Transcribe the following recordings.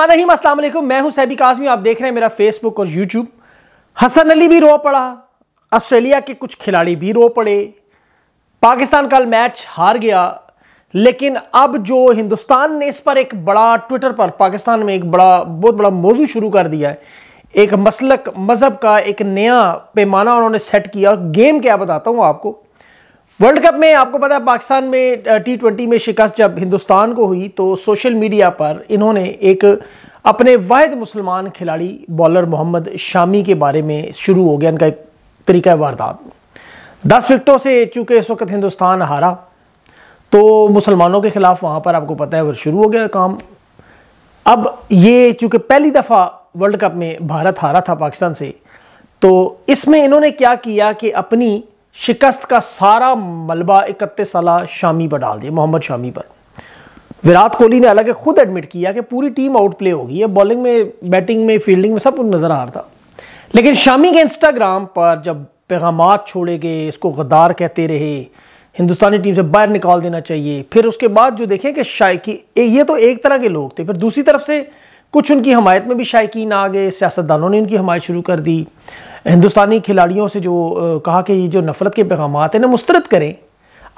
रहमान रहीम अस्सलाम वालेकुम मैं हूं सैबी काजमी आप देख रहे हैं मेरा फेसबुक और यूट्यूब हसन अली भी रो पड़ा ऑस्ट्रेलिया के कुछ खिलाड़ी भी रो पड़े पाकिस्तान कल मैच हार गया लेकिन अब जो हिंदुस्तान ने इस पर एक बड़ा ट्विटर पर पाकिस्तान में एक बड़ा बहुत बड़ा मौजू शुरू कर दिया है एक मसलक मज़हब का एक नया पैमाना उन्होंने सेट किया और गेम क्या बताता हूँ आपको वर्ल्ड कप में आपको पता है पाकिस्तान में टी ट्वेंटी में शिकस्त जब हिंदुस्तान को हुई तो सोशल मीडिया पर इन्होंने एक अपने वाहद मुसलमान खिलाड़ी बॉलर मोहम्मद शामी के बारे में शुरू हो गया इनका एक तरीका वारदात दस विकटों से चूंकि इस वक्त हिंदुस्तान हारा तो मुसलमानों के ख़िलाफ़ वहाँ पर आपको पता है वो शुरू हो गया काम अब ये चूँकि पहली दफ़ा वर्ल्ड कप में भारत हारा था पाकिस्तान से तो इसमें इन्होंने क्या किया कि अपनी शिकस्त का सारा मलबा इकतीस साल शामी पर डाल दिया मोहम्मद शामी पर विराट कोहली ने हालांकि खुद एडमिट किया कि पूरी टीम आउट प्ले हो गई है बॉलिंग में बैटिंग में फील्डिंग में सब कुछ नज़र आ रहा था लेकिन शामी के इंस्टाग्राम पर जब पैगाम छोड़े गए इसको गद्दार कहते रहे हिंदुस्तानी टीम से बाहर निकाल देना चाहिए फिर उसके बाद जो देखें कि शायकी ये तो एक तरह के लोग थे फिर दूसरी तरफ से कुछ उनकी हमायत में भी शायकीन आ गए सियासतदानों ने उनकी हमायत शुरू कर दी हिंदुस्तानी खिलाड़ियों से जो कहा कि ये जो नफरत के पैगाम हैं ना मुस्तरद करें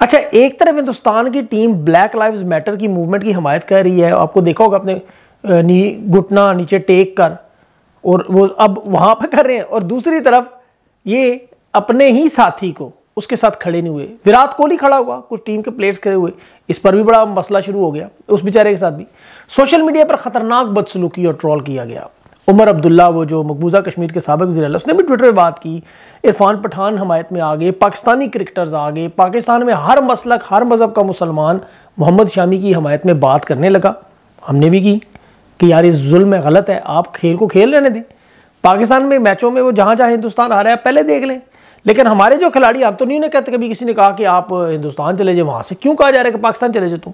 अच्छा एक तरफ हिंदुस्तान की टीम ब्लैक लाइव मैटर की मूवमेंट की हमायत कर रही है आपको देखा होगा अपने नी घुटना नीचे टेक कर और वो अब वहाँ पर कर रहे हैं और दूसरी तरफ ये अपने ही साथी को उसके साथ खड़े नहीं हुए विराट कोहली खड़ा हुआ कुछ टीम के प्लेयर्स खड़े हुए इस पर भी बड़ा मसला शुरू हो गया उस बेचारे के साथ भी सोशल मीडिया पर खतरनाक बदसलूकी और ट्रॉल किया गया उमर अब्दुल्ला वो जो मकबूजा कश्मीर के सबक वजी उसने भी ट्विटर पर बात की इरफान पठान हमायत में आ गए पाकिस्तानी क्रिकेटर्स आ गए पाकिस्तान में हर मसलक हर मज़हब का मुसलमान मोहम्मद शामी की हमायत में बात करने लगा हमने भी की कि यार ये जुल्म है गलत है आप खेल को खेल रहने दें पाकिस्तान में मैचों में वो जहाँ जहाँ हिंदुस्तान आ रहा है पहले देख लें लेकिन हमारे जो खिलाड़ी आप तो नहीं उन्हें कहते कभी किसी ने कहा कि आप हिंदुस्तान चले जाए वहाँ से क्यों कहा जा रहा है कि पाकिस्तान चले जाओ तुम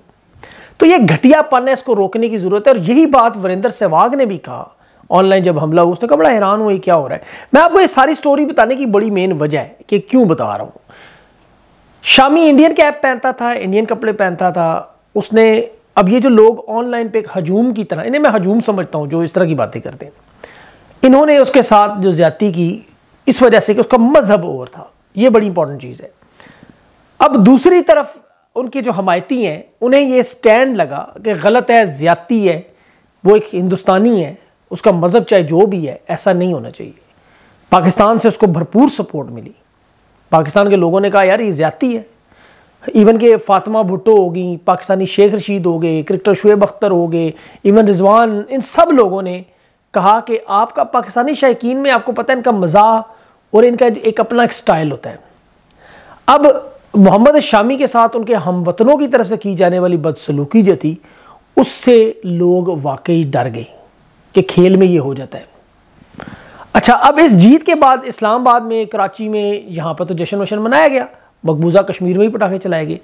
तो ये घटियापन है इसको रोकने की ज़रूरत है और यही बात वरेंद्र सहवाग ने भी कहा ऑनलाइन जब हमला हुआ उसने कहा बड़ा हैरान हुआ क्या हो रहा है मैं आपको ये सारी स्टोरी बताने की बड़ी मेन वजह है कि क्यों बता रहा हूँ शामी इंडियन कैप पहनता था इंडियन कपड़े पहनता था उसने अब ये जो लोग ऑनलाइन पे एक हजूम की तरह इन्हें मैं हजूम समझता हूँ जो इस तरह की बातें करते हैं इन्होंने उसके साथ जो ज्यादा की इस वजह से कि उसका मजहब और था ये बड़ी इंपॉर्टेंट चीज़ है अब दूसरी तरफ उनके जो हमायती हैं उन्हें ये स्टैंड लगा कि गलत है ज्यादा है वो एक हिंदुस्तानी है उसका मज़हब चाहे जो भी है ऐसा नहीं होना चाहिए पाकिस्तान से उसको भरपूर सपोर्ट मिली पाकिस्तान के लोगों ने कहा यार ये ज्यादा है इवन के फातिमा भुट्टो हो गई पाकिस्तानी शेख रशीद हो गए क्रिकेटर शुएब अख्तर हो गए इवन रिजवान इन सब लोगों ने कहा कि आपका पाकिस्तानी शायकीन में आपको पता है इनका मज़ा और इनका एक अपना एक स्टाइल होता है अब मोहम्मद शामी के साथ उनके हम वतनों की तरफ से की जाने वाली बदसलूकी जो थी उससे लोग वाकई डर गए के खेल में ये हो जाता है अच्छा अब इस जीत के बाद इस्लामाबाद में कराची में यहाँ पर तो जश्न वशन मनाया गया मकबूजा कश्मीर में ही पटाखे चलाए गए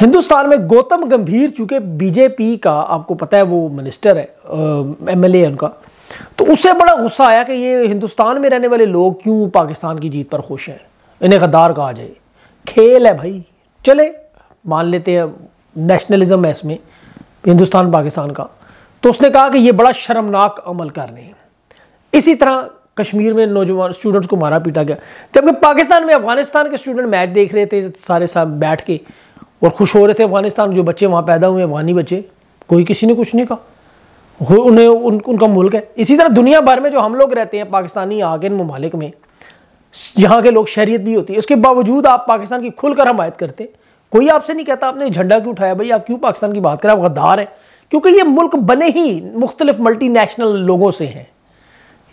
हिंदुस्तान में गौतम गंभीर चूँकि बीजेपी का आपको पता है वो मिनिस्टर है एम एल ए उनका तो उससे बड़ा गुस्सा आया कि ये हिंदुस्तान में रहने वाले लोग क्यों पाकिस्तान की जीत पर खुश हैं इन्हें गद्दार कहा जाए खेल है भाई चले मान लेते हैं नेशनलिज्म है इसमें हिंदुस्तान पाकिस्तान का तो उसने कहा कि ये बड़ा शर्मनाक अमल कर रहे हैं इसी तरह कश्मीर में नौजवान स्टूडेंट्स को मारा पीटा गया जबकि पाकिस्तान में अफगानिस्तान के स्टूडेंट मैच देख रहे थे सारे साथ बैठ के और खुश हो रहे थे अफगानिस्तान जो बच्चे वहाँ पैदा हुए अफगानी बच्चे कोई किसी ने कुछ नहीं कहा उन्हें उन, उनका मुल्क है इसी तरह दुनिया भर में जो हम लोग रहते हैं पाकिस्तानी आगे इन ममालिक में यहाँ के लोग शहरीत भी होती है उसके बावजूद आप पाकिस्तान की खुलकर हमायत करते कोई आपसे नहीं कहता आपने झंडा क्यों उठाया भाई आप क्यों पाकिस्तान की बात करें आप गद्दार हैं क्योंकि ये मुल्क बने ही मुख्तलिफ मल्टीनेशनल लोगों से हैं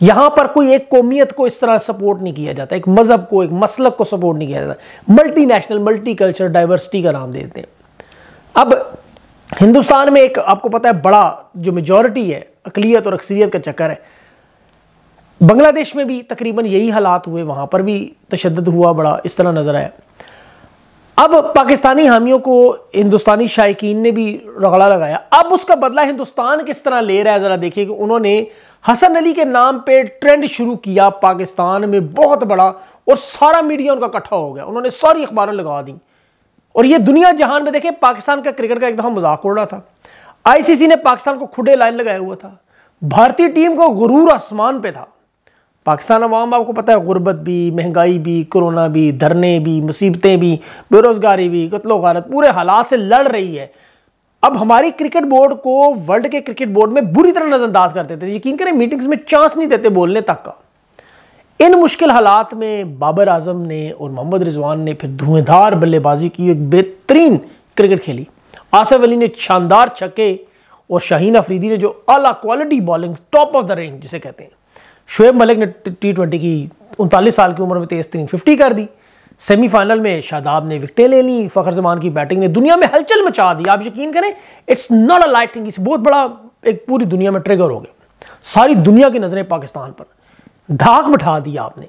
यहाँ पर कोई एक कौमियत को इस तरह सपोर्ट नहीं किया जाता एक मज़हब को एक मसलक को सपोर्ट नहीं किया जाता multi national multi culture diversity का नाम देते हैं अब हिंदुस्तान में एक आपको पता है बड़ा जो मेजॉरिटी है अकलीत और अक्सरियत का चक्कर है बांग्लादेश में भी तकरीबन यही हालात हुए वहाँ पर भी तशद हुआ बड़ा इस तरह नज़र आया अब पाकिस्तानी हामियों को हिंदुस्तानी शायकीन ने भी रगड़ा लगाया अब उसका बदला हिंदुस्तान किस तरह ले रहा है ज़रा देखिए कि उन्होंने हसन अली के नाम पे ट्रेंड शुरू किया पाकिस्तान में बहुत बड़ा और सारा मीडिया उनका इकट्ठा हो गया उन्होंने सारी अखबारें लगा दी और ये दुनिया जहान में देखे पाकिस्तान का क्रिकेट का एक दफ़ा मजाक उड़ रहा था आईसीसी ने पाकिस्तान को खुडे लाइन लगाया हुआ था भारतीय टीम को गुरूर आसमान पे था पाकिस्तान अवाम आपको पता है गुर्बत भी महंगाई भी कोरोना भी धरने भी मुसीबतें भी बेरोज़गारी भी कत्लो गारत पूरे हालात से लड़ रही है अब हमारी क्रिकेट बोर्ड को वर्ल्ड के क्रिकेट बोर्ड में बुरी तरह नज़रअंदाज करते थे यकीन करें मीटिंग्स में चांस नहीं देते बोलने तक का इन मुश्किल हालात में बाबर आजम ने और मोहम्मद रिजवान ने फिर धुएंधार बल्लेबाजी की एक बेहतरीन क्रिकेट खेली आसिफ अली ने शानदार छक्के और शाहीन अफरीदी ने जो अला quality bowling top of the range जिसे कहते हैं शुएब मलिक ने टी ट्वेंटी की उनतालीस साल की उम्र में तेज तीन फिफ्टी कर दी सेमीफाइनल में शादाब ने विकटें ले ली फखर जमान की बैटिंग ने दुनिया में हलचल मचा दी आप यकीन करें it's not a light thing इस बहुत बड़ा एक पूरी दुनिया में ट्रिगर हो गया सारी दुनिया की नज़रें पाकिस्तान पर धाक बिठा दी आपने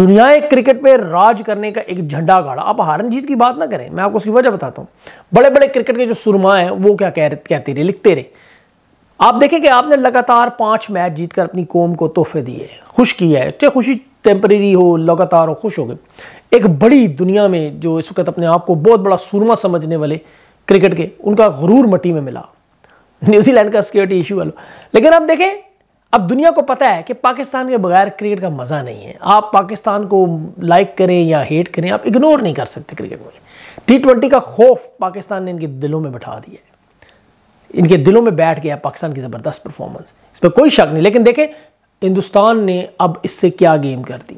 दुनिया क्रिकेट पे राज करने का एक झंडा गाड़ा आप हारन जीत की बात ना करें मैं आपको उसकी वजह बताता हूँ बड़े बड़े क्रिकेट के जो सुरमा हैं वो क्या कह कहते रहे लिखते रहे आप देखें कि आपने लगातार पाँच मैच जीतकर अपनी कौम को तोहफे दिए खुश किया है चाहे खुशी टेम्परेरी हो लगातार हो खुश हो गए एक बड़ी दुनिया में जो इस वक्त अपने आप को बहुत बड़ा सुरमा समझने वाले क्रिकेट के उनका गुरूर मट्टी में मिला न्यूजीलैंड का सिक्योरिटी इशू वालों लेकिन आप देखें अब दुनिया को पता है कि पाकिस्तान के बगैर क्रिकेट का मज़ा नहीं है आप पाकिस्तान को लाइक करें या हेट करें आप इग्नोर नहीं कर सकते क्रिकेट में टी ट्वेंटी का खौफ पाकिस्तान ने इनके दिलों में बैठा दिया है इनके दिलों में बैठ गया पाकिस्तान की ज़बरदस्त परफॉर्मेंस इस पर कोई शक नहीं लेकिन देखें हिंदुस्तान ने अब इससे क्या गेम कर दी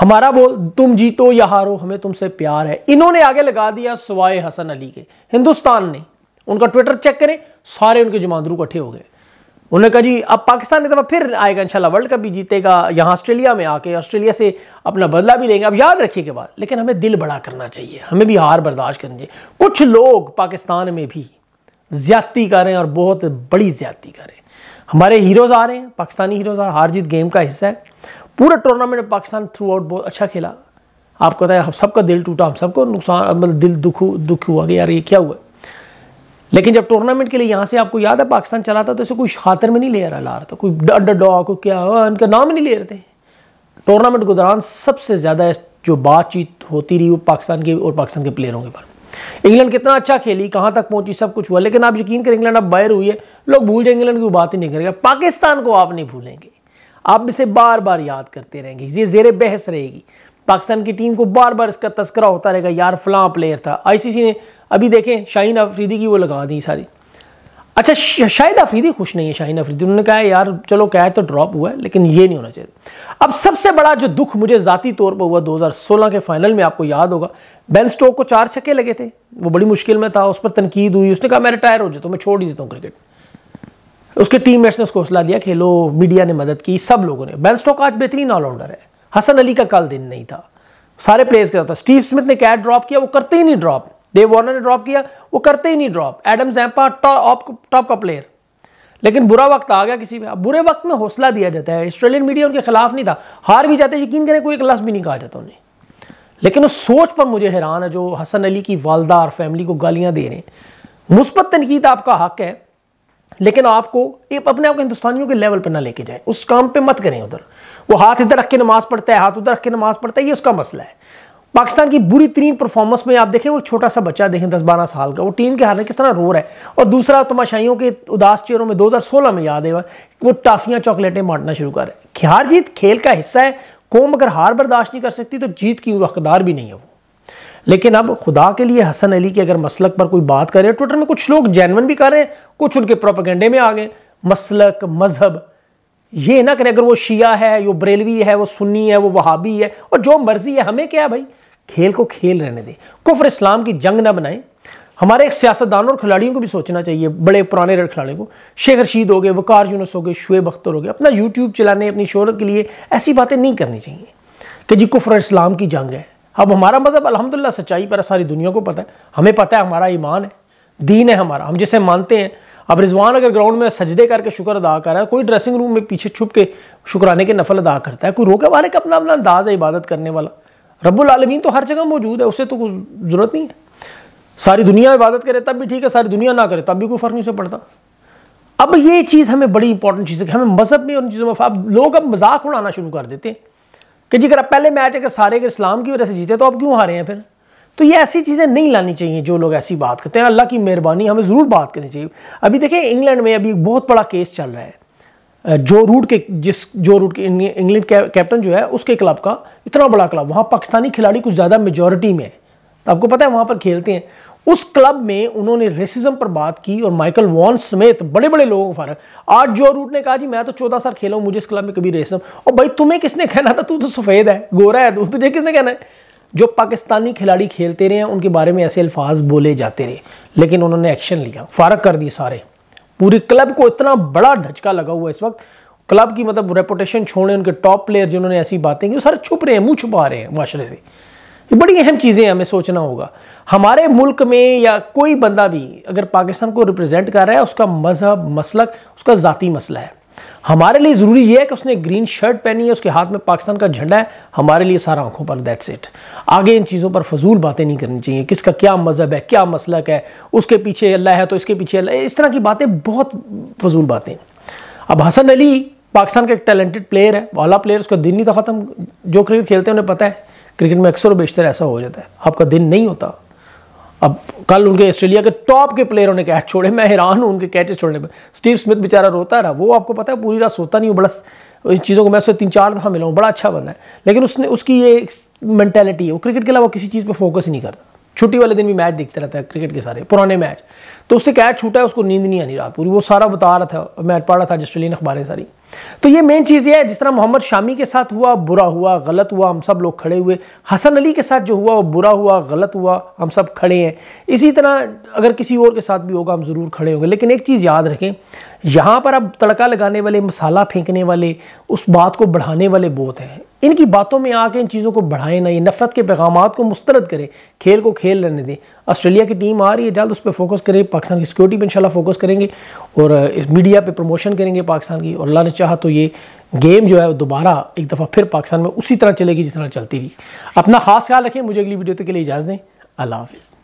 हमारा बोल तुम जीतो या हारो हमें तुमसे प्यार है इन्होंने आगे लगा दिया सवाए हसन अली के हिंदुस्तान ने उनका ट्विटर चेक करें सारे उनके जुमांदरू इकट्ठे हो गए उन्होंने कहा जी अब पाकिस्तान एक दफ़ा फिर आएगा इंशाल्लाह वर्ल्ड कप भी जीतेगा यहाँ ऑस्ट्रेलिया में आके ऑस्ट्रेलिया से अपना बदला भी लेंगे अब याद रखिए के बाद लेकिन हमें दिल बड़ा करना चाहिए हमें भी हार बर्दाश्त करनी चाहिए कुछ लोग पाकिस्तान में भी ज्यादती कर रहे हैं और बहुत बड़ी ज्यादती कर रहे हैं हमारे हीरोज़ आ रहे हैं पाकिस्तानी हीरोज़ आ रहे हार जीत गेम का हिस्सा है पूरा टूर्नामेंट में पाकिस्तान थ्रू आउट बहुत अच्छा खेला आपको पता है हम सबका दिल टूटा हम सबको नुकसान मतलब दिल दुख दुख हुआ कि यार ये क्या हुआ लेकिन जब टूर्नामेंट के लिए यहाँ से आपको याद है पाकिस्तान चला था तो इसे कोई खातर में नहीं ले रहा ला रहा तो, था कोई अड्डा डॉ को क्या इनका नाम ही नहीं ले रहे थे टूर्नामेंट के दौरान सबसे ज़्यादा जो बातचीत होती रही वो पाकिस्तान के और पाकिस्तान के प्लेयरों के पास इंग्लैंड कितना अच्छा खेली कहाँ तक पहुंची सब कुछ हुआ लेकिन आप यकीन करें इंग्लैंड अब बैर हुई है लोग भूल जाएंगे इंग्लैंड की बात ही नहीं करेगा पाकिस्तान को आप नहीं भूलेंगे आप इसे बार बार याद करते रहेंगे ये जेर बहस रहेगी पाकिस्तान की टीम को बार बार इसका तस्करा होता रहेगा यार फलां प्लेयर था आईसीसी ने अभी देखें शाहीन अफरीदी की वो लगा दी सारी अच्छा शाहिद अफरीदी खुश नहीं है शाहीन अफरीदी उन्होंने कहा यार चलो कह तो ड्रॉप हुआ है लेकिन ये नहीं होना चाहिए अब सबसे बड़ा जो दुख मुझे ज़ाती तौर पर हुआ 2016 के फाइनल में आपको याद होगा बेन स्टोक को चार छक्के लगे थे वो बड़ी मुश्किल में था उस पर तनकीद हुई उसने कहा मैं रिटायर हो जाता तो मैं छोड़ ही देता हूँ क्रिकेट उसके टीम मेट्स ने उसको हौसला दिया खेलो मीडिया ने मदद की सब लोगों ने बेन स्टोक आज बेहतरीन ऑलराउंडर है हसन अली का कल दिन नहीं था सारे प्लेयर्स क्या था स्टीव स्मिथ ने कैट ड्रॉप किया वो करते ही नहीं ड्रॉप डेव वार्नर ने ड्रॉप किया वो करते ही नहीं ड्रॉप एडम जैम्पा टॉप का प्लेयर लेकिन बुरा वक्त आ गया किसी में अब बुरे वक्त में हौसला दिया जाता है ऑस्ट्रेलियन मीडिया उनके खिलाफ नहीं था हार भी जाते यकीन करें कोई एक लफ्ज भी नहीं कहा जाता उन्हें लेकिन उस सोच पर मुझे हैरान है जो हसन अली की वालदा और फैमिली को गालियां दे रहे हैं मुस्बत तनकीद आपका हक है लेकिन आपको अपने आप को हिंदुस्तानियों के लेवल पर ना लेके जाए उस काम पे मत करें उधर वो हाथ इधर रख के नमाज पढ़ता है हाथ उधर रख के नमाज पढ़ता है ये उसका मसला है पाकिस्तान की बुरी तरीन परफॉर्मेंस में आप देखें वो छोटा सा बच्चा देखें दस बारह साल का वो टीम के हारने किस तरह रो रहा है और दूसरा तमाशाइयों के उदास चेहरों में 2016 में याद है वो टाफियाँ चॉकलेटें बांटना शुरू कर रहे हैं हार जीत खेल का हिस्सा है कौम अगर हार बर्दाश्त नहीं कर सकती तो जीत की हकदार भी नहीं है वो लेकिन अब खुदा के लिए हसन अली की अगर मसलक पर कोई बात करे ट्विटर में कुछ लोग जैनवन भी कर रहे हैं कुछ उनके प्रोपगेंडे में आ गए मसलक मजहब ये ना करें अगर वो शिया है वो बरेलवी है वो सुन्नी है वो वहाबी है और जो मर्जी है हमें क्या है भाई खेल को खेल रहने दें कुफर इस्लाम की जंग ना बनाएं हमारे एक सियासतदान और खिलाड़ियों को भी सोचना चाहिए बड़े पुराने रेड खिलाड़ियों को शेख रशीद हो गए वकार यूनस हो गए शुएब अख्तर हो गए अपना यूट्यूब चलाने अपनी शहरत के लिए ऐसी बातें नहीं करनी चाहिए कि जी कुफर इस्लाम की जंग है अब हमारा मज़हब अलहमदिल्ला सच्चाई पर सारी दुनिया को पता है हमें पता है हमारा ईमान है दीन है हमारा हम जिसे मानते हैं अब रिजवान अगर ग्राउंड में सजदे करके शुक्र अदा कर रहा है कोई ड्रेसिंग रूम में पीछे छुप के शुक्राने के नफल अदा करता है कोई रोके वाले का अपना अपना अंदाज है इबादत करने वाला रबुल आलमीन तो हर जगह मौजूद है उसे तो कोई ज़रूरत नहीं है सारी दुनिया इबादत करे तब भी ठीक है सारी दुनिया ना करे तब भी कोई फ़र्क नहीं से पड़ता अब ये चीज़ हमें बड़ी इंपॉर्टेंट चीज़ है कि हमें मज़हब में उन चीज़ों में अब लोग अब मजाक उड़ाना शुरू कर देते हैं कि जी अगर आप पहले मैच अगर सारे अगर इस्लाम की वजह से जीते तो आप क्यों हारे हैं फिर तो ये ऐसी चीज़ें नहीं लानी चाहिए जो लोग ऐसी बात करते हैं अल्लाह की मेहरबानी हमें ज़रूर बात करनी चाहिए अभी देखें इंग्लैंड में अभी एक बहुत बड़ा केस चल रहा है जो रूट के जिस जो रूट के इंग्लैंड कैप्टन जो है उसके क्लब का इतना बड़ा क्लब वहाँ पाकिस्तानी खिलाड़ी कुछ ज़्यादा मेजोरिटी में है तो आपको पता है वहाँ पर खेलते हैं उस क्लब में उन्होंने रेसिज्म पर बात की और माइकल वॉन समेत बड़े बड़े लोगों को फारा आज जो रूट ने कहा जी मैं तो चौदह साल खेला हूं मुझे इस क्लब में कभी रेसिज्म और भाई तुम्हें किसने कहना था तू तो सफ़ेद है गोरा है तू तुझे किसने कहना है जो पाकिस्तानी खिलाड़ी खेलते रहे हैं उनके बारे में ऐसे अल्फाज बोले जाते रहे लेकिन उन्होंने एक्शन लिया फारक कर दिए सारे पूरी क्लब को इतना बड़ा धचका लगा हुआ इस वक्त क्लब की मतलब रेपुटेशन छोड़े उनके टॉप प्लेयर जिन्होंने ऐसी बातें की वो सारे छुप रहे हैं मुंह छुपा रहे हैं माशरे से ये बड़ी अहम चीज़ें हमें सोचना होगा हमारे मुल्क में या कोई बंदा भी अगर पाकिस्तान को रिप्रेजेंट कर रहा है उसका मजहब मसलक उसका जतीी मसला है हमारे लिए ज़रूरी यह है कि उसने ग्रीन शर्ट पहनी है उसके हाथ में पाकिस्तान का झंडा है हमारे लिए सारा आंखों पर दैट्स इट आगे इन चीज़ों पर फजूल बातें नहीं करनी चाहिए किसका क्या मज़हब है क्या मसलक है उसके पीछे अल्लाह है तो इसके पीछे अल्लाह इस तरह की बातें बहुत फजूल बातें अब हसन अली पाकिस्तान का एक टैलेंटेड प्लेयर है वाला प्लेयर उसका दिन नहीं था ख़त्म जो क्रिकेट खेलते हैं उन्हें पता है क्रिकेट में अक्सर बेशतर ऐसा हो जाता है आपका दिन नहीं होता अब कल उनके ऑस्ट्रेलिया के टॉप के प्लेयरों ने कैच छोड़े मैं हैरान हूँ उनके कैचेस छोड़ने पर स्टीव स्मिथ बेचारा रोता रहा वो आपको पता है पूरी रात सोता नहीं बड़ा इन चीज़ों को मैं उससे तीन चार दफ़ा मिला हूँ बड़ा अच्छा बंदा है लेकिन उसने उसकी ये मैंटेलिटी है वो क्रिकेट के अलावा किसी चीज़ पर फोकस ही नहीं करता छुट्टी वाले दिन भी मैच देखते रहता है क्रिकेट के सारे पुराने मैच तो उससे कैच छूटा है उसको नींद नहीं आनी रहा पूरी वो सारा बता रहा था मैच पढ़ रहा था ऑस्ट्रेलियन अखबारें सारी तो ये मेन चीज़ ये है जिस तरह मोहम्मद शामी के साथ हुआ बुरा हुआ गलत हुआ हम सब लोग खड़े हुए हसन अली के साथ जो हुआ वो बुरा हुआ गलत हुआ हम सब खड़े हैं इसी तरह अगर किसी और के साथ भी होगा हम ज़रूर खड़े होंगे लेकिन एक चीज़ याद रखें यहाँ पर अब तड़का लगाने वाले मसाला फेंकने वाले उस बात को बढ़ाने वाले बहुत हैं इनकी बातों में आके इन चीज़ों को बढ़ाएं ये नफरत के पैगाम को मुस्तरद करें खेल को खेल रहने दें ऑस्ट्रेलिया की टीम आ रही है जल्द उस पर फोकस करें पाकिस्तान की सिक्योरिटी पर इंशाल्लाह फोकस करेंगे और इस मीडिया पे प्रमोशन करेंगे पाकिस्तान की और अल्लाह ने चाहा तो ये गेम जो है दोबारा एक दफ़ा फिर पाकिस्तान में उसी तरह चलेगी जिस तरह चलती रही अपना खास ख्याल रखें मुझे अगली वीडियो तक के लिए इजाज़ दें अल्लाह हाफिज़